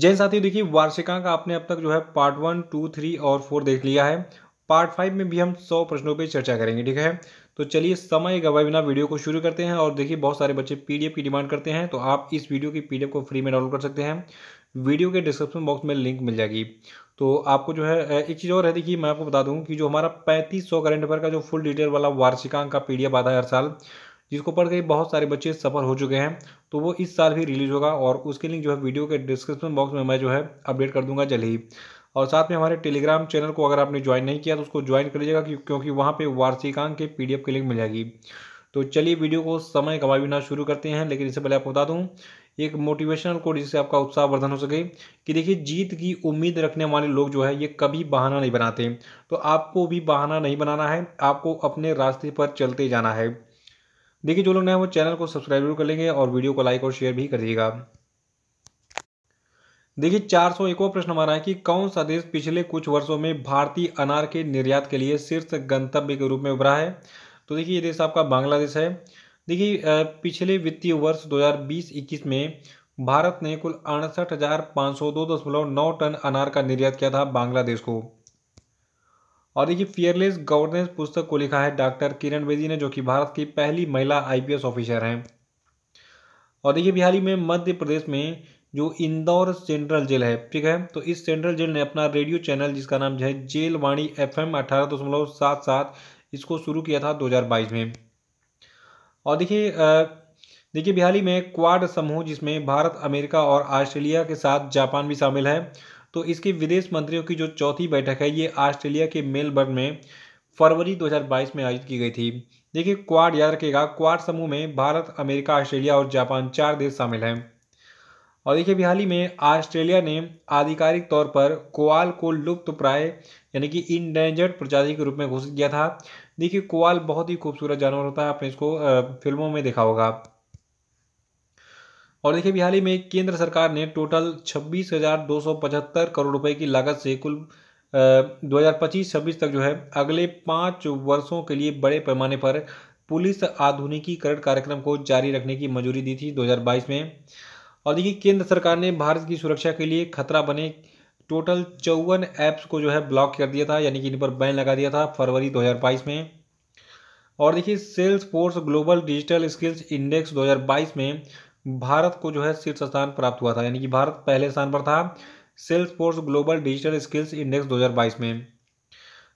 जैन साथियों देखिए वार्षिकांक आपने अब तक जो है पार्ट वन टू थ्री और फोर देख लिया है पार्ट फाइव में भी हम सौ प्रश्नों पर चर्चा करेंगे ठीक है तो चलिए समय गवाए बिना वीडियो को शुरू करते हैं और देखिए बहुत सारे बच्चे पीडीएफ की डिमांड करते हैं तो आप इस वीडियो की पीडीएफ को फ्री में डाउनलोड कर सकते हैं वीडियो के डिस्क्रिप्शन बॉक्स में लिंक मिल जाएगी तो आपको जो है एक चीज़ और है देखिए मैं आपको बता दूं कि जो हमारा पैंतीस सौ करंट अफेयर का जो फुल डिटेल वाला वार्षिकांक का पीडीएफ आता है हर साल जिसको पढ़ के बहुत सारे बच्चे सफल हो चुके हैं तो वो इस साल भी रिलीज़ होगा और उसके लिंक जो है वीडियो के डिस्क्रिप्शन बॉक्स में मैं जो है अपडेट कर दूंगा जल्द ही और साथ में हमारे टेलीग्राम चैनल को अगर आपने ज्वाइन नहीं किया तो उसको ज्वाइन कर लीजिएगा क्योंकि वहाँ पर वार्षिकांक के पी की लिंक मिल जाएगी तो चलिए वीडियो को समय कमाई बिना शुरू करते हैं लेकिन इससे पहले आपको बता दूँ एक मोटिवेशनल कोड जिससे आपका उत्साह वर्धन हो सके कि देखिए जीत की उम्मीद रखने वाले लोग जो है ये कभी बहाना नहीं बनाते तो आपको भी बहाना नहीं बनाना है आपको अपने रास्ते पर चलते जाना है देखिए जो लोग नए वो चैनल को सब्सक्राइब कर लेंगे और वीडियो को लाइक और शेयर भी कर दिएगा देखिए चार सौ एकवा प्रश्न हमारा है कि कौन सा देश पिछले कुछ वर्षों में भारतीय अनार के निर्यात के लिए शीर्ष गंतव्य के रूप में उभरा है तो देखिए ये देश आपका बांग्लादेश है देखिए पिछले वित्तीय वर्ष 2020-21 में भारत ने कुल अड़सठ हज़ार सौ दो दशमलव नौ टन अनार का निर्यात किया था बांग्लादेश को और देखिए फियरलेस गवर्नेंस पुस्तक को लिखा है डॉक्टर किरण बेदी ने जो कि भारत की पहली महिला आईपीएस ऑफिसर हैं और देखिए बिहारी में मध्य प्रदेश में जो इंदौर सेंट्रल जेल है ठीक है तो इस सेंट्रल जेल ने अपना रेडियो चैनल जिसका नाम है जेल वाणी एफ एम अठारह दशमलव सात सात इसको शुरू किया था दो में और देखिए देखिए बिहारी में क्वाड समूह जिसमें भारत अमेरिका और ऑस्ट्रेलिया के साथ जापान भी शामिल है तो इसकी विदेश मंत्रियों की जो चौथी बैठक है ये ऑस्ट्रेलिया के मेलबर्न में फरवरी 2022 में आयोजित की गई थी देखिए क्वाड याद रखिएगा क्वाड समूह में भारत अमेरिका ऑस्ट्रेलिया और जापान चार देश शामिल हैं और देखिए अभी हाल ही में ऑस्ट्रेलिया ने आधिकारिक तौर पर कोआल को लुप्त प्राय यानी कि इंडेंजर्ड प्रजाति के रूप में घोषित किया था देखिए कोआल बहुत ही खूबसूरत जानवर होता है आपने इसको फिल्मों में देखा होगा और देखिए बिहार में केंद्र सरकार ने टोटल छब्बीस करोड़ रुपए की लागत से कुल 2025-26 तक जो है अगले पाँच वर्षों के लिए बड़े पैमाने पर पुलिस आधुनिकीकरण कार्यक्रम को जारी रखने की मंजूरी दी थी 2022 में और देखिए केंद्र सरकार ने भारत की सुरक्षा के लिए खतरा बने टोटल चौवन ऐप्स को जो है ब्लॉक कर दिया था यानी कि इन पर बैन लगा दिया था फरवरी बाईस में और देखिए Salesforce global digital skills index 2022 में भारत को जो है शीर्ष स्थान प्राप्त हुआ था यानी कि भारत पहले स्थान पर था Salesforce global digital skills index 2022 में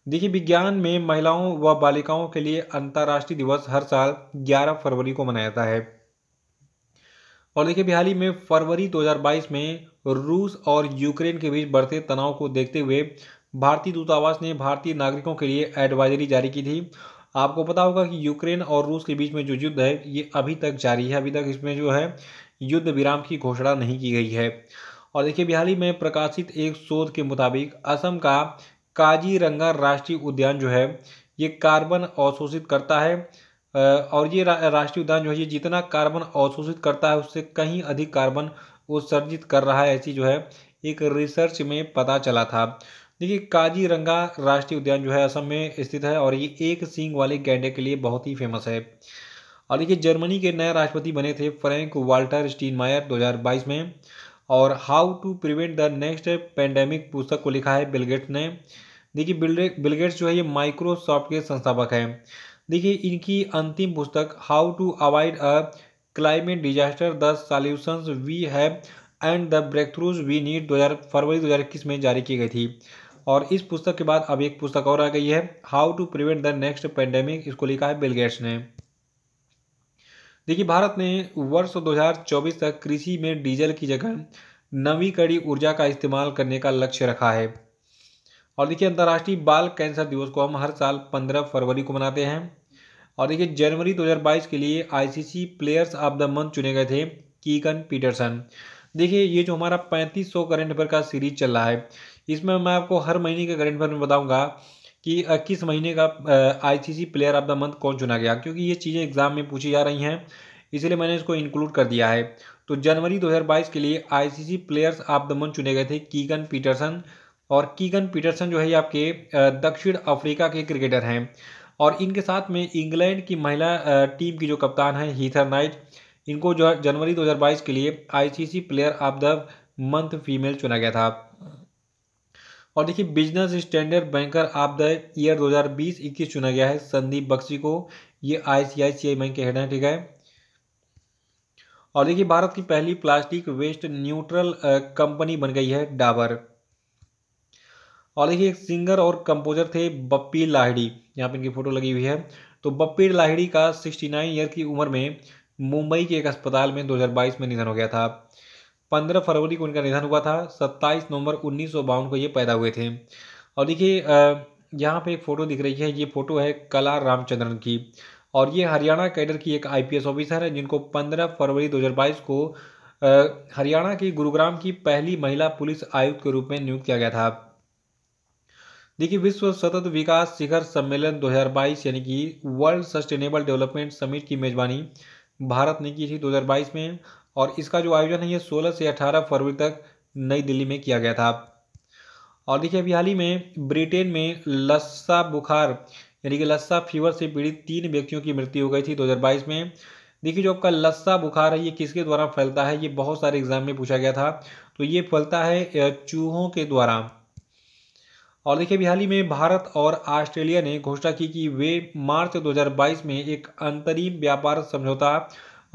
देखिए विज्ञान में महिलाओं व बालिकाओं के लिए अंतर्राष्ट्रीय दिवस हर साल 11 फरवरी को मनाया जाता है और देखिए बिहार में फरवरी 2022 में रूस और यूक्रेन के बीच बढ़ते तनाव को देखते हुए भारतीय दूतावास ने भारतीय नागरिकों के लिए एडवाइजरी जारी की थी आपको पता होगा कि यूक्रेन और रूस के बीच में जो युद्ध है ये अभी तक जारी है अभी तक इसमें जो है युद्ध विराम की घोषणा नहीं की गई है और देखिए बिहार में प्रकाशित एक शोध के मुताबिक असम का काजीरंगा राष्ट्रीय उद्यान जो है ये कार्बन अवशोषित करता है और ये राष्ट्रीय उद्यान जो है ये जितना कार्बन अवशोषित करता है उससे कहीं अधिक कार्बन उत्सर्जित कर रहा है ऐसी जो है एक रिसर्च में पता चला था देखिए काजीरंगा राष्ट्रीय उद्यान जो है असम में स्थित है और ये एक सींग वाले गैंडे के लिए बहुत ही फेमस है और देखिए जर्मनी के नए राष्ट्रपति बने थे फ्रैंक वाल्टर स्टीनमायर 2022 में और how to prevent the next pandemic पुस्तक को लिखा है बिलगेट्स ने देखिए बिलगेट्स जो है ये माइक्रोसॉफ्ट के संस्थापक हैं देखिए इनकी अंतिम पुस्तक how to avoid a climate disaster the solutions we have and the breakthroughs we need दो फरवरी 2021 में जारी की गई थी और इस पुस्तक के बाद अब एक पुस्तक और आ गई है how to prevent the next pandemic इसको लिखा है बिलगेट्स ने देखिए भारत ने वर्ष 2024 तक कृषि में डीजल की जगह नवीकरणीय ऊर्जा का इस्तेमाल करने का लक्ष्य रखा है और देखिए अंतर्राष्ट्रीय बाल कैंसर दिवस को हम हर साल 15 फरवरी को मनाते हैं और देखिए जनवरी 2022 के लिए ICC players of the month चुने गए थे कीकन पीटरसन देखिए ये जो हमारा 3500 करंट अफेयर का सीरीज चल रहा है इसमें मैं आपको हर महीने के करंट अफेयर में बताऊँगा कि किस महीने का ICC player of the month कौन चुना गया क्योंकि ये चीज़ें एग्जाम में पूछी जा रही हैं इसलिए मैंने इसको इंक्लूड कर दिया है तो जनवरी 2022 के लिए ICC players of the month चुने गए थे कीगन पीटरसन और कीगन पीटरसन जो है आपके दक्षिण अफ्रीका के क्रिकेटर हैं और इनके साथ में इंग्लैंड की महिला टीम की जो कप्तान है हीथर नाइट इनको जो है जनवरी 2022 के लिए ICC player of the month female चुना गया था और देखिए Business Standard banker of the year 2020-21 चुना गया है संदीप बख्शी को ये आईसीआईसीआई बैंक के हेड हैं ठीक है और देखिए भारत की पहली प्लास्टिक वेस्ट न्यूट्रल कंपनी बन गई है डाबर और देखिए एक सिंगर और कंपोजर थे बप्पी लाहिड़ी यहाँ पे इनकी फोटो लगी हुई है तो बप्पी लाहिड़ी का 69 ईयर की उम्र में मुंबई के एक अस्पताल में 2022 में निधन हो गया था पंद्रह फरवरी को इनका निधन हुआ था सत्ताईस नवंबर उन्नीस को ये पैदा हुए थे और देखिए यहाँ पे एक फ़ोटो दिख रही है ये फ़ोटो है कला रामचंद्रन की और ये हरियाणा कैडर की एक आईपीएस ऑफिसर है जिनको पंद्रह फरवरी दो को हरियाणा के गुरुग्राम की पहली महिला पुलिस आयुक्त के रूप में नियुक्त किया गया था देखिए विश्व सतत विकास शिखर सम्मेलन 2022 यानी कि वर्ल्ड सस्टेनेबल डेवलपमेंट समिट की मेजबानी भारत ने की थी 2022 में और इसका जो आयोजन है ये 16 से 18 फरवरी तक नई दिल्ली में किया गया था और देखिए अभी हाल ही में ब्रिटेन में लस्सा बुखार यानी कि लस्सा फीवर से पीड़ित तीन व्यक्तियों की मृत्यु हो गई थी 2022 में देखिए जो आपका लस्सा बुखार है ये किसके द्वारा फैलता है ये बहुत सारे एग्जाम में पूछा गया था तो ये फैलता है चूहों के द्वारा और देखिए हाल ही में भारत और ऑस्ट्रेलिया ने घोषणा की कि वे मार्च 2022 में एक अंतरिम व्यापार समझौता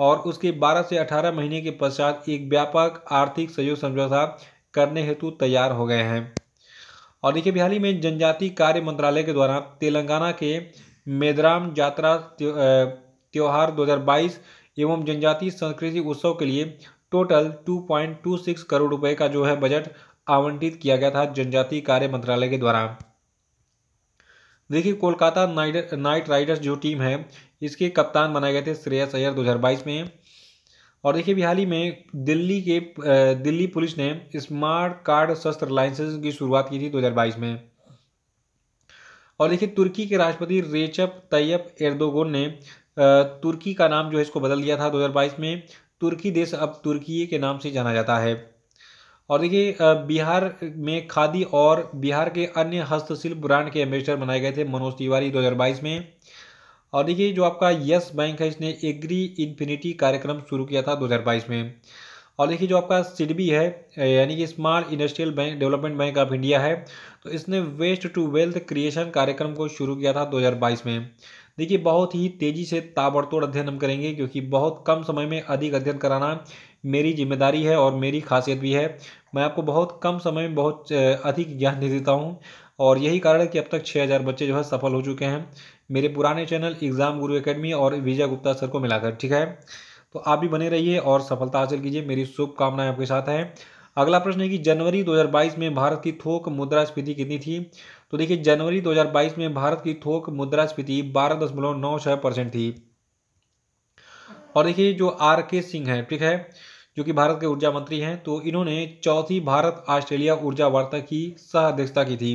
और उसके 12 से 18 महीने के पश्चात एक व्यापक आर्थिक सहयोग समझौता करने हेतु तैयार हो गए हैं और देखिए बिहारी में जनजाति कार्य मंत्रालय के द्वारा तेलंगाना के मेदराम यात्रा त्यौहार दो एवं जनजाति संस्कृति उत्सव के लिए टोटल 2.26 करोड़ रुपए का जो है बजट आवंटित किया गया था जनजाति कार्य मंत्रालय के द्वारा देखिए कोलकाता नाइट नाइट राइडर्स जो टीम है इसके कप्तान बनाए गए थे श्रेयस अय्यर 2022 में और देखिए अभी हाल ही में दिल्ली के दिल्ली पुलिस ने स्मार्ट कार्ड शस्त्र लाइसेंस की शुरुआत की थी 2022 में और देखिए तुर्की के राष्ट्रपति रेचप तैयब एर्दोगन ने तुर्की का नाम जो है इसको बदल दिया था 2022 में तुर्की देश अब तुर्की के नाम से जाना जाता है और देखिए बिहार में खादी और बिहार के अन्य हस्तशिल्प ब्रांड के एम्बेसडर बनाए गए थे मनोज तिवारी 2022 में और देखिए जो आपका यस बैंक है इसने एग्री इन्फिनिटी कार्यक्रम शुरू किया था 2022 में और देखिए जो आपका सिडबी है यानी कि smart industrial bank development bank of India है तो इसने वेस्ट टू वेल्थ क्रिएशन कार्यक्रम को शुरू किया था 2022 में देखिए बहुत ही तेज़ी से ताबड़तोड़ अध्ययन हम करेंगे क्योंकि बहुत कम समय में अधिक अध्ययन कराना मेरी जिम्मेदारी है और मेरी खासियत भी है मैं आपको बहुत कम समय में बहुत अधिक ज्ञान दे देता हूँ और यही कारण है कि अब तक छः हज़ार बच्चे जो है सफल हो चुके हैं मेरे पुराने चैनल एग्ज़ाम गुरु एकेडमी और विजय गुप्ता सर को मिलाकर ठीक है तो आप भी बने रहिए और सफलता हासिल कीजिए मेरी शुभकामनाएं आपके साथ हैं अगला प्रश्न है कि जनवरी 2022 में भारत की थोक मुद्रास्फीति कितनी थी तो देखिए जनवरी 2022 में भारत की थोक मुद्रास्फीति बारह दशमलव नौ छः परसेंट थी और देखिए जो आर के सिंह हैं ठीक है जो कि भारत के ऊर्जा मंत्री हैं तो इन्होंने चौथी भारत ऑस्ट्रेलिया ऊर्जा वार्ता की सह अध्यक्षता की थी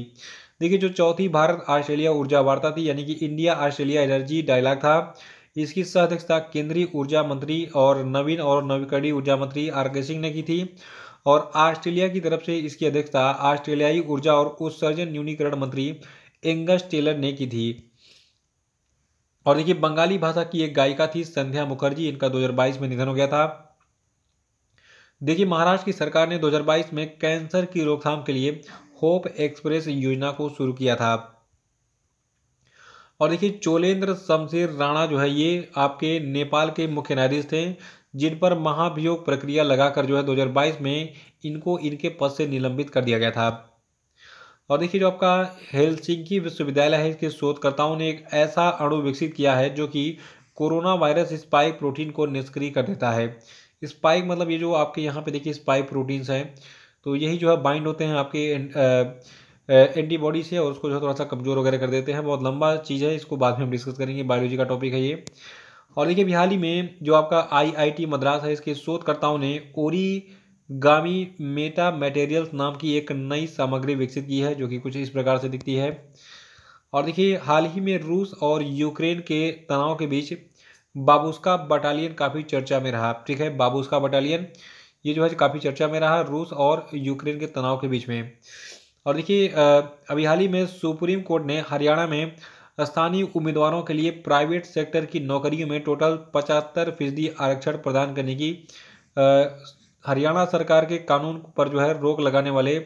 देखिए जो चौथी भारत ऑस्ट्रेलिया ऊर्जा वार्ता थी यानी कि इंडिया ऑस्ट्रेलिया एनर्जी डायलॉग था इसकी सह अध्यक्षता केंद्रीय ऊर्जा मंत्री और नवीन और नवीकरणीय ऊर्जा मंत्री आर के सिंह ने की थी और ऑस्ट्रेलिया की तरफ से इसकी अध्यक्षता ऑस्ट्रेलियाई ऊर्जा और उत्सर्जन न्यूनीकरण मंत्री एंगस टेलर ने की थी और देखिए बंगाली भाषा की एक गायिका थी संध्या मुखर्जी इनका 2022 में निधन हो गया था देखिए महाराष्ट्र की सरकार ने 2022 में कैंसर की रोकथाम के लिए होप एक्सप्रेस योजना को शुरू किया था और देखिए चोलेंद्र शमशेर राणा जो है ये आपके नेपाल के मुख्य न्यायाधीश थे जिन पर महाभियोग प्रक्रिया लगाकर जो है 2022 में इनको इनके पद से निलंबित कर दिया गया था और देखिए जो आपका हेलसिंकी विश्वविद्यालय है इसके शोधकर्ताओं ने एक ऐसा अणु विकसित किया है जो कि कोरोना वायरस स्पाइक प्रोटीन को निष्क्रिय कर देता है स्पाइक मतलब ये जो आपके यहाँ पे देखिए स्पाइक प्रोटीन्स हैं तो यही जो है बाइंड होते हैं आपके एंटीबॉडी से और उसको जो है थोड़ा सा कमज़ोर वगैरह कर देते हैं बहुत लंबा चीज़ है इसको बाद में हम डिस्कस करेंगे बायोलॉजी का टॉपिक है ये और देखिए अभी हाल ही में जो आपका आईआईटी मद्रास है इसके शोधकर्ताओं ने ओरी गामी मेटा मटेरियल्स नाम की एक नई सामग्री विकसित की है जो कि कुछ इस प्रकार से दिखती है और देखिए हाल ही में रूस और यूक्रेन के तनाव के बीच बाबूस्का बटालियन काफ़ी चर्चा में रहा ठीक है बाबूस्का बटालियन ये जो है काफ़ी चर्चा में रहा रूस और यूक्रेन के तनाव के बीच में और देखिए अभी हाल ही में सुप्रीम कोर्ट ने हरियाणा में स्थानीय उम्मीदवारों के लिए प्राइवेट सेक्टर की नौकरियों में टोटल पचहत्तर फीसदी आरक्षण प्रदान करने की हरियाणा सरकार के कानून पर जो है रोक लगाने वाले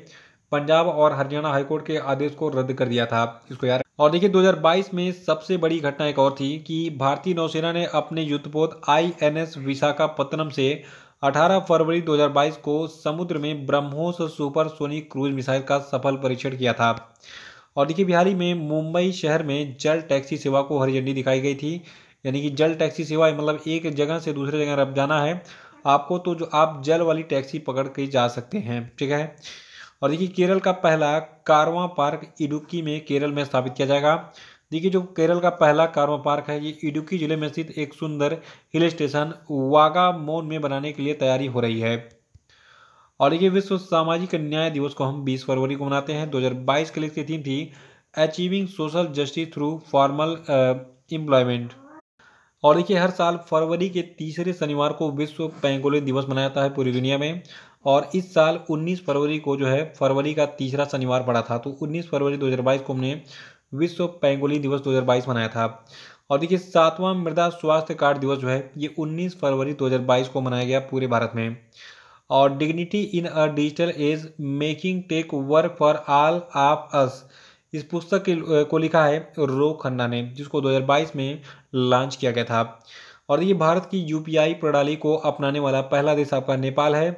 पंजाब और हरियाणा हाईकोर्ट के आदेश को रद्द कर दिया था इसको यार और देखिए 2022 में सबसे बड़ी घटना एक और थी कि भारतीय नौसेना ने अपने युद्धपोत आई एन विशाखापत्तनम से 18 फरवरी 2022 को समुद्र में ब्रह्मोस सुपरसोनिक क्रूज मिसाइल का सफल परीक्षण किया था और देखिए बिहार में मुंबई शहर में जल टैक्सी सेवा को हरी झंडी दिखाई गई थी यानी कि जल टैक्सी सेवा मतलब एक जगह से दूसरे जगह रब जाना है आपको तो जो आप जल वाली टैक्सी पकड़ के जा सकते हैं ठीक है और देखिए केरल का पहला कारवा पार्क इडुक्की में केरल में स्थापित किया जाएगा देखिए जो केरल का पहला कार्मा पार्क है ये इडुकी जिले में स्थित एक सुंदर हिल स्टेशन वागामोन में बनाने के लिए तैयारी हो रही है और ये विश्व सामाजिक न्याय दिवस को हम 20 फरवरी को मनाते हैं 2022 के लिए इसकी थीम थी achieving social justice through formal employment और देखिए हर साल फरवरी के तीसरे शनिवार को विश्व पेंगोलिन दिवस मनाया जाता है पूरी दुनिया में और इस साल 19 फरवरी को जो है फरवरी का तीसरा शनिवार पड़ा था तो 19 फरवरी 2022 को हमने विश्व पेंगोली दिवस 2022 मनाया था और देखिए सातवां मृदा स्वास्थ्य कार्ड दिवस जो है ये 19 फरवरी 2022 को मनाया गया पूरे भारत में और dignity in a digital age making tech work for all of us इस पुस्तक को लिखा है रो खन्ना ने जिसको 2022 में लॉन्च किया गया था और ये भारत की यूपीआई प्रणाली को अपनाने वाला पहला देश आपका नेपाल है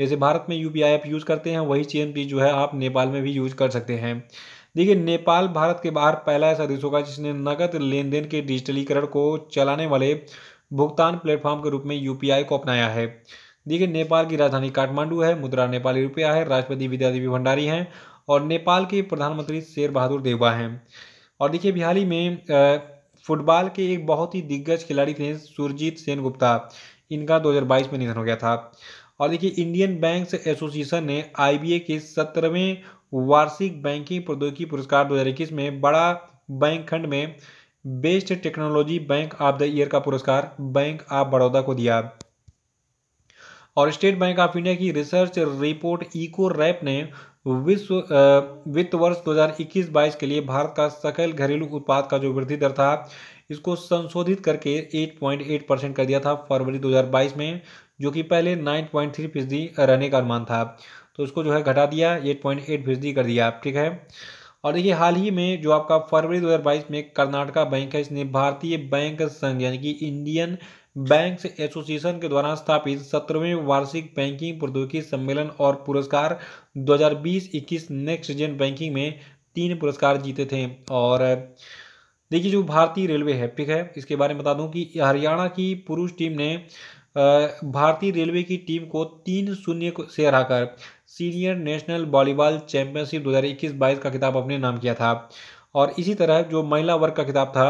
जैसे भारत में यूपीआई ऐप यूज़ करते हैं वही चेन पी जो है आप नेपाल में भी यूज कर सकते हैं देखिए नेपाल भारत के बाहर पहला ऐसा देश होगा जिसने नकद लेन देन के डिजिटलीकरण को चलाने वाले भुगतान प्लेटफॉर्म के रूप में यूपीआई को अपनाया है देखिए नेपाल की राजधानी काठमांडू है मुद्रा नेपाली रुपया है राष्ट्रपति विद्या देवी भंडारी हैं और नेपाल के प्रधानमंत्री शेर बहादुर देवा हैं और देखिए बिहारी ही में फुटबॉल के एक बहुत ही दिग्गज खिलाड़ी थे सुरजीत सेन गुप्ता इनका 2022 में निधन हो गया था और देखिए इंडियन बैंक्स एसोसिएशन ने आईबीए के सत्रहवें वार्षिक बैंकिंग प्रौद्योगिकी पुरस्कार 2021 में बड़ा बैंक खंड में best technology bank of the year का पुरस्कार बैंक ऑफ बड़ौदा को दिया और स्टेट बैंक ऑफ इंडिया की रिसर्च रिपोर्ट इको रैप ने विश्व वित्त वर्ष 2021-22 के लिए भारत का सकल घरेलू उत्पाद का जो वृद्धि दर था इसको संशोधित करके 8.8 परसेंट कर दिया था फरवरी 2022 में जो कि पहले 9.3 फीसदी रहने का अनुमान था तो उसको जो है घटा दिया एट पॉइंट एट फीसदी कर दिया आप ठीक है और देखिए हाल ही में जो आपका फरवरी 2022 में कर्नाटका बैंक है इसने भारतीय बैंक संघ यानी कि इंडियन बैंक एसोसिएशन के द्वारा स्थापित सत्रहवें वार्षिक बैंकिंग प्रौद्योगिकी सम्मेलन और पुरस्कार 2020-21 नेक्स्ट जेन बैंकिंग में तीन पुरस्कार जीते थे और देखिए जो भारतीय रेलवे है ठीक है इसके बारे में बता दूं कि हरियाणा की पुरुष टीम ने भारतीय रेलवे की टीम को तीन शून्य से हराकर सीनियर नेशनल वॉलीबॉल चैंपियनशिप 2021-22 का खिताब अपने नाम किया था और इसी तरह जो महिला वर्ग का खिताब था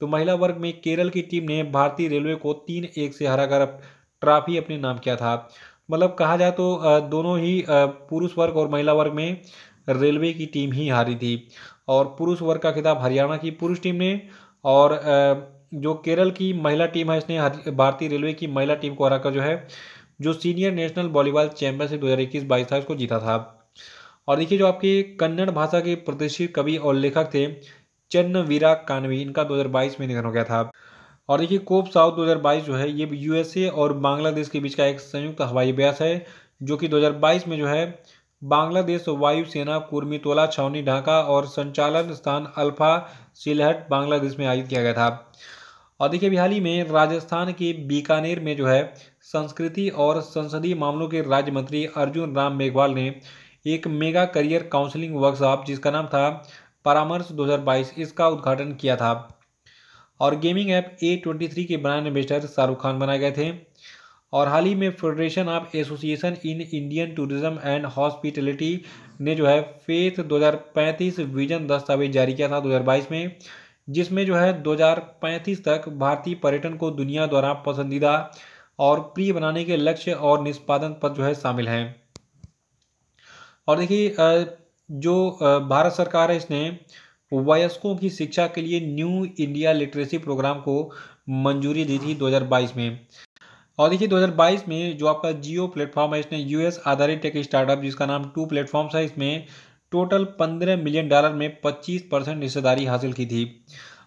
तो महिला वर्ग में केरल की टीम ने भारतीय रेलवे को तीन एक से हरा कर ट्रॉफी अपने नाम किया था मतलब कहा जाए तो दोनों ही पुरुष वर्ग और महिला वर्ग में रेलवे की टीम ही हारी थी और पुरुष वर्ग का खिताब हरियाणा की पुरुष टीम ने और जो केरल की महिला टीम है इसने भारतीय रेलवे की महिला टीम को हराकर जो है जो सीनियर नेशनल वॉलीबॉल चैंपियनशिप दो हज़ार इक्कीस बाईस था उसको जीता था और देखिए जो आपके कन्नड़ भाषा के प्रतिष्ठित कवि और लेखक थे चन्नवीरा कानवी इनका 2022 में निधन हो गया था और देखिए कोप साउथ 2022 जो है ये यूएसए और बांग्लादेश के बीच का एक संयुक्त हवाई अभ्यास है जो कि 2022 में जो है बांग्लादेश वायुसेना कुर्मीतोला छावनी ढाका और संचालन स्थान अल्फा सिलहट बांग्लादेश में आयोजित किया गया था और देखिए अभी हाल ही में राजस्थान के बीकानेर में जो है संस्कृति और संसदीय मामलों के राज्य मंत्री अर्जुन राम मेघवाल ने एक मेगा करियर काउंसलिंग वर्कशॉप जिसका नाम था परामर्श 2022 इसका उद्घाटन किया था और gaming app A twenty three के ब्रांड एम्बेसडर शाहरुख खान बनाए गए थे और हाल ही में Federation of Associations in Indian Tourism and Hospitality ने जो है फेथ 2035 विजन दस्तावेज जारी किया था 2022 में जिसमें जो है 2035 तक भारतीय पर्यटन को दुनिया द्वारा पसंदीदा और प्रिय बनाने के लक्ष्य और निष्पादन पर जो है शामिल हैं और देखिए जो भारत सरकार है इसने वयस्कों की शिक्षा के लिए न्यू इंडिया लिटरेसी प्रोग्राम को मंजूरी दी थी 2022 में और देखिए 2022 में जो आपका जियो प्लेटफॉर्म है इसने यूएस आधारित टेक स्टार्टअप जिसका नाम टू प्लेटफॉर्म्स है इसमें टोटल 15 मिलियन डॉलर में 25 परसेंट हिस्सेदारी हासिल की थी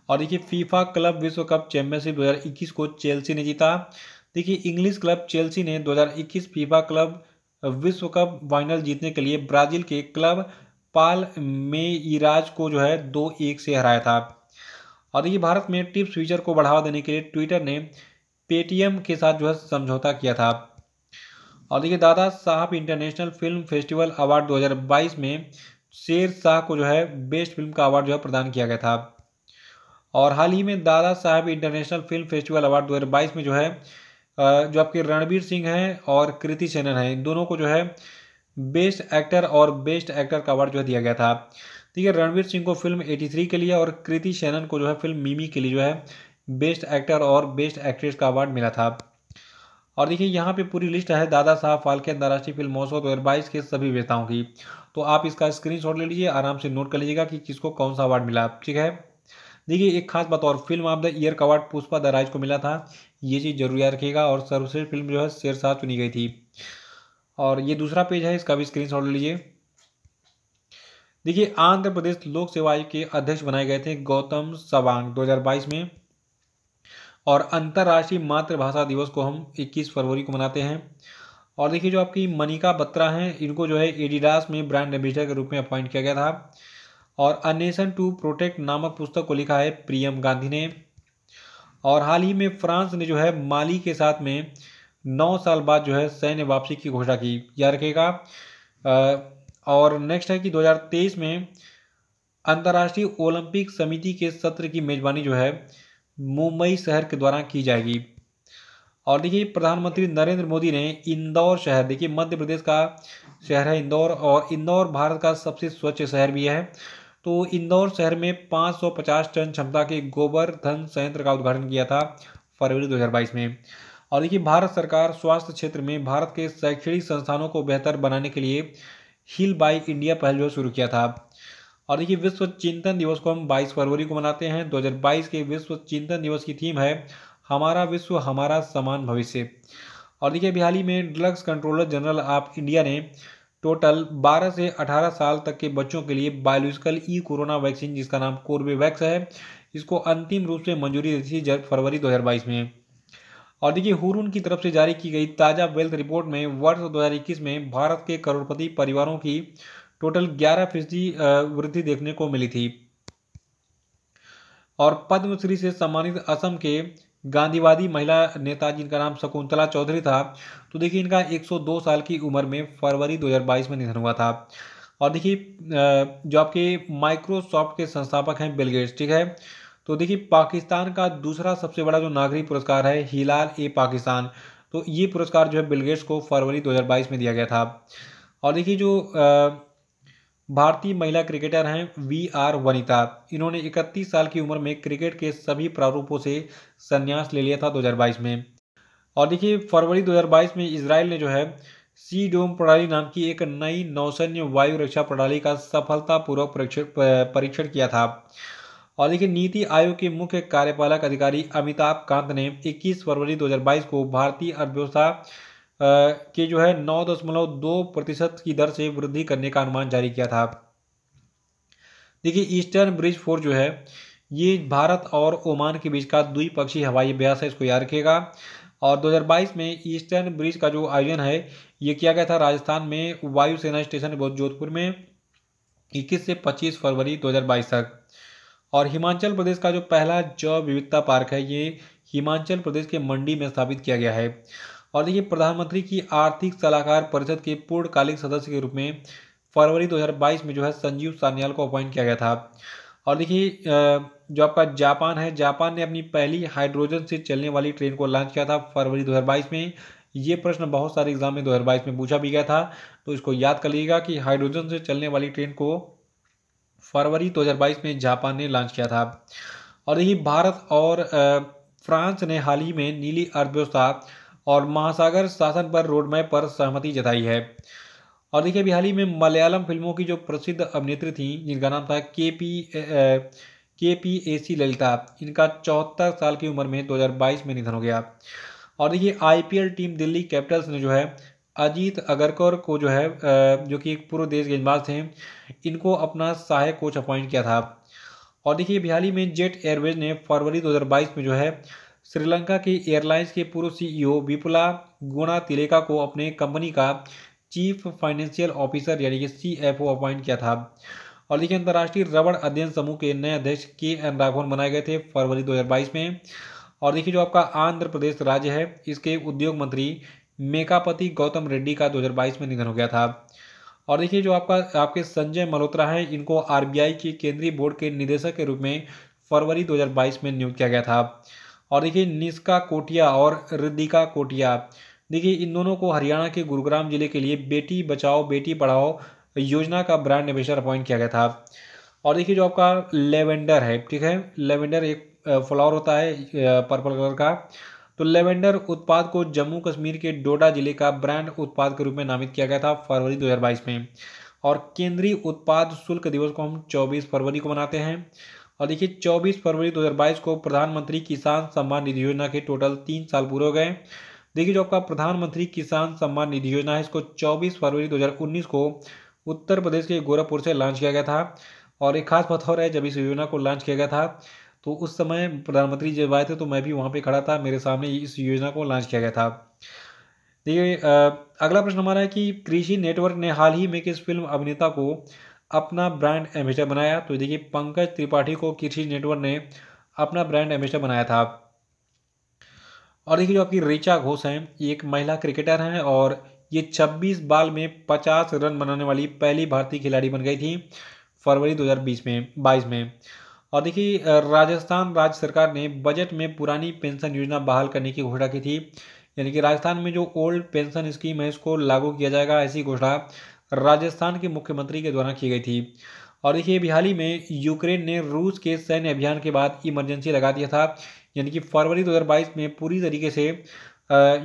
और देखिए फीफा क्लब विश्व कप चैंपियनशिप 2021 को चेल्सी ने जीता देखिए इंग्लिश क्लब चेल्सी ने 2021 फीफा क्लब विश्व कप फाइनल जीतने के लिए ब्राज़ील के क्लब पाल मेराज को जो है दो एक से हराया था और देखिए भारत में टिप्स फीचर को बढ़ावा देने के लिए ट्विटर ने पेटीएम के साथ जो है समझौता किया था और देखिए दादा साहब इंटरनेशनल फिल्म फेस्टिवल अवार्ड 2022 में शेर शाह को जो है बेस्ट फिल्म का अवार्ड जो है प्रदान किया गया था और हाल ही में दादा साहब इंटरनेशनल फिल्म फेस्टिवल अवार्ड 2022 में जो है जो आपके रणबीर सिंह हैं और कृति सेनन हैं इन दोनों को जो है बेस्ट एक्टर और बेस्ट एक्टर का अवार्ड जो है दिया गया था ठीक है रणवीर सिंह को फिल्म 83 के लिए और कृति सेनन को जो है फिल्म मीमी के लिए जो है बेस्ट एक्टर और बेस्ट एक्ट्रेस का अवार्ड मिला था और देखिए यहाँ पे पूरी लिस्ट है दादा साहब फाल्के अंतर्राष्ट्रीय फिल्म महोत्सव दो के सभी विजेताओं की तो आप इसका स्क्रीनशॉट ले लीजिए आराम से नोट कर लीजिएगा कि किसको कौन सा अवार्ड मिला ठीक है देखिए एक खास बात और फिल्म ऑफ द ईयर का अवार्ड पुष्पा द राज को मिला था ये चीज़ जरूर याद रखिएगा और सर्वश्रेष्ठ फिल्म जो है शेरशाह चुनी गई थी और ये दूसरा पेज है इसका भी शॉट ले लीजिए देखिए आंध्र प्रदेश लोक सेवा आयोग के अध्यक्ष बनाए गए थे गौतम सवांग 2022 में और अंतर्राष्ट्रीय मातृभाषा दिवस को हम 21 फरवरी को मनाते हैं और देखिए जो आपकी मनिका बत्रा हैं इनको जो है एडिडास में ब्रांड एम्बेसडर के रूप में अपॉइंट किया गया था और अ नेशन टू प्रोटेक्ट नामक पुस्तक को लिखा है प्रियम गांधी ने और हाल ही में फ्रांस ने जो है माली के साथ में नौ साल बाद जो है सैन्य वापसी की घोषणा की याद रखेगा और नेक्स्ट है कि 2023 में अंतर्राष्ट्रीय ओलंपिक समिति के सत्र की मेजबानी जो है मुंबई शहर के द्वारा की जाएगी और देखिए प्रधानमंत्री नरेंद्र मोदी ने इंदौर शहर देखिए मध्य प्रदेश का शहर है इंदौर और इंदौर भारत का सबसे स्वच्छ शहर भी है तो इंदौर शहर में 550 टन क्षमता के गोबर धन संयंत्र का उद्घाटन किया था फरवरी 2022 में और देखिए भारत सरकार स्वास्थ्य क्षेत्र में भारत के शैक्षणिक संस्थानों को बेहतर बनाने के लिए हिल बाई इंडिया पहल जो शुरू किया था और देखिए विश्व चिंतन दिवस को हम 22 फरवरी को मनाते हैं 2022 के विश्व चिंतन दिवस की थीम है हमारा विश्व हमारा समान भविष्य और देखिए अभी में drugs controller general of India ने टोटल 12 से 18 साल तक के बच्चों के लिए बायोलॉजिकल ई कोरोना वैक्सीन जिसका नाम कोर्बेवैक्स है इसको अंतिम रूप से मंजूरी दी थी जब फरवरी 2022 में और देखिए हुरून की तरफ से जारी की गई ताज़ा वेल्थ रिपोर्ट में वर्ष 2021 में भारत के करोड़पति परिवारों की टोटल ग्यारह फीसदी वृद्धि देखने को मिली थी और पद्मश्री से सम्मानित असम के गांधीवादी महिला नेता जिनका नाम शकुंतला चौधरी था तो देखिए इनका 102 साल की उम्र में फरवरी 2022 में निधन हुआ था और देखिए जो आपके माइक्रोसॉफ्ट के संस्थापक हैं बिलगेट्स ठीक है तो देखिए पाकिस्तान का दूसरा सबसे बड़ा जो नागरिक पुरस्कार है हिलाल ए पाकिस्तान तो ये पुरस्कार जो है बिलगेट्स को फरवरी दो में दिया गया था और देखिए जो भारतीय महिला क्रिकेटर हैं वी आर वनिता इन्होंने 31 साल की उम्र में क्रिकेट के सभी प्रारूपों से संन्यास ले लिया था 2022 में और देखिए फरवरी 2022 में इसराइल ने जो है सी डोम प्रणाली नाम की एक नई नौसैन्य वायु रक्षा प्रणाली का सफलतापूर्वक परीक्षण किया था और देखिए नीति आयोग के मुख्य कार्यपालक अधिकारी अमिताभ कांत ने 21 फरवरी 2022 को भारतीय अर्थव्यवस्था के जो है नौ दशमलव दो प्रतिशत की दर से वृद्धि करने का अनुमान जारी किया था देखिए ईस्टर्न ब्रिज फोर जो है ये भारत और ओमान के बीच का द्विपक्षीय हवाई अभ्यास है इसको याद रखेगा और 2022 में ईस्टर्न ब्रिज का जो आयोजन है ये किया गया था राजस्थान में वायुसेना स्टेशन जोधपुर में इक्कीस से 25 फरवरी 2022 तक और हिमाचल प्रदेश का जो पहला जैव विविधता पार्क है ये हिमाचल प्रदेश के मंडी में स्थापित किया गया है और देखिए प्रधानमंत्री की आर्थिक सलाहकार परिषद के पूर्णकालिक सदस्य के रूप में फरवरी 2022 में जो है संजीव सान्याल को अपॉइंट किया गया था और देखिए जो आपका जापान है जापान ने अपनी पहली हाइड्रोजन से चलने वाली ट्रेन को लॉन्च किया था फरवरी 2022 में ये प्रश्न बहुत सारे एग्जाम में 2022 में पूछा भी गया था तो इसको याद कर लीजिएगा कि हाइड्रोजन से चलने वाली ट्रेन को फरवरी दो में जापान ने लॉन्च किया था और देखिए भारत और फ्रांस ने हाल ही में नीली अर्थव्यवस्था और महासागर शासन पर रोडमैप पर सहमति जताई है और देखिए अभी हाल ही में मलयालम फिल्मों की जो प्रसिद्ध अभिनेत्री थी जिनका नाम था के पी के पी ए सी ललिता इनका चौहत्तर साल की उम्र में 2022 में निधन हो गया और देखिए आईपीएल टीम दिल्ली कैपिटल्स ने जो है अजीत अगरकर को जो है जो कि एक पूर्व देश गेंदबाज थे इनको अपना सहायक कोच अपॉइंट किया था और देखिए बिहाली में जेट एयरवेज ने फरवरी 2022 में जो है श्रीलंका की एयरलाइंस के पूर्व सीईओ e विपुला गुणा तिलेका को अपने कंपनी का चीफ फाइनेंशियल ऑफिसर यानी कि सी अपॉइंट किया था और देखिए अंतर्राष्ट्रीय रबड़ अध्ययन समूह के नए अध्यक्ष के एन राघवन बनाए गए थे फरवरी 2022 में और देखिए जो आपका आंध्र प्रदेश राज्य है इसके उद्योग मंत्री मेकापति गौतम रेड्डी का दो में निधन हो गया था और देखिए जो आपका आपके संजय मल्होत्रा है इनको आरबीआई के केंद्रीय बोर्ड के निदेशक के रूप में फरवरी 2022 में नियुक्त किया गया था और देखिए निस्का कोटिया और रिदिका कोटिया देखिए इन दोनों को हरियाणा के गुरुग्राम जिले के लिए बेटी बचाओ बेटी पढ़ाओ योजना का ब्रांड एम्बेसडर अपॉइंट किया गया था और देखिए जो आपका लेवेंडर है ठीक है लेवेंडर एक फ्लावर होता है पर्पल कलर का तो लेवेंडर उत्पाद को जम्मू कश्मीर के डोडा जिले का ब्रांड उत्पाद के रूप में नामित किया गया था फरवरी 2022 में और केंद्रीय उत्पाद शुल्क दिवस को हम 24 फरवरी को मनाते हैं और देखिए 24 फरवरी 2022 को प्रधानमंत्री किसान सम्मान निधि योजना के टोटल तीन साल पूरे हो गए देखिए जो आपका प्रधानमंत्री किसान सम्मान निधि योजना है इसको 24 फरवरी 2019 को उत्तर प्रदेश के गोरखपुर से लॉन्च किया गया था और एक खास बात और है जब इस योजना को लॉन्च किया गया था तो उस समय प्रधानमंत्री जब आए थे तो मैं भी वहाँ पर खड़ा था मेरे सामने इस योजना को लॉन्च किया गया था देखिए अगला प्रश्न हमारा है कि कृषि नेटवर्क ने हाल ही में किस फिल्म अभिनेता को अपना ब्रांड एम्बेसडर बनाया तो देखिए पंकज त्रिपाठी को कृषि नेटवर्क ने अपना ब्रांड एम्बेसडर बनाया था और देखिए जो आपकी रिचा घोष हैं ये एक महिला क्रिकेटर हैं और ये 26 बाल में 50 रन बनाने वाली पहली भारतीय खिलाड़ी बन गई थी फरवरी 2020 में 22 में और देखिए राजस्थान राज्य सरकार ने बजट में पुरानी पेंशन योजना बहाल करने की घोषणा की थी यानी कि राजस्थान में जो ओल्ड पेंशन स्कीम है इसको लागू किया जाएगा ऐसी घोषणा राजस्थान के मुख्यमंत्री के द्वारा की गई थी और देखिए अभी हाल ही में यूक्रेन ने रूस के सैन्य अभियान के बाद इमरजेंसी लगा दिया था यानी कि फरवरी 2022 में पूरी तरीके से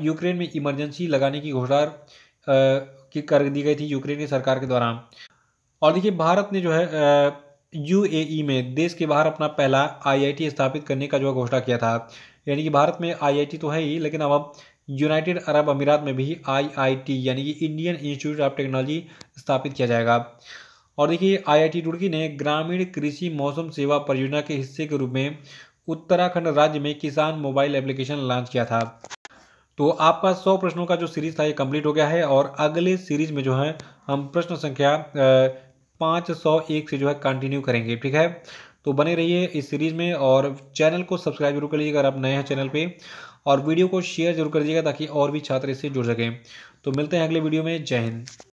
यूक्रेन में इमरजेंसी लगाने की घोषणा की कर दी गई थी यूक्रेन की सरकार के द्वारा और देखिए भारत ने जो है यूएई में देश के बाहर अपना पहला आईआईटी स्थापित करने का जो घोषणा किया था यानी कि भारत में आईआईटी तो है ही लेकिन अब अब यूनाइटेड अरब अमीरात में भी आईआईटी यानी कि इंडियन इंस्टीट्यूट ऑफ टेक्नोलॉजी स्थापित किया जाएगा और देखिए आईआईटी रुड़की ने ग्रामीण कृषि मौसम सेवा परियोजना के हिस्से के रूप में उत्तराखंड राज्य में किसान मोबाइल एप्लीकेशन लॉन्च किया था तो आपका सौ प्रश्नों का जो सीरीज था ये कंप्लीट हो गया है और अगले सीरीज में जो है हम प्रश्न संख्या पाँच सौ एक से जो है कंटिन्यू करेंगे ठीक है तो बने रहिए इस सीरीज़ में और चैनल को सब्सक्राइब जरूर कर लीजिए अगर आप नए हैं चैनल पे और वीडियो को शेयर जरूर कर दीजिएगा ताकि और भी छात्र इससे जुड़ सकें तो मिलते हैं अगले वीडियो में जय हिंद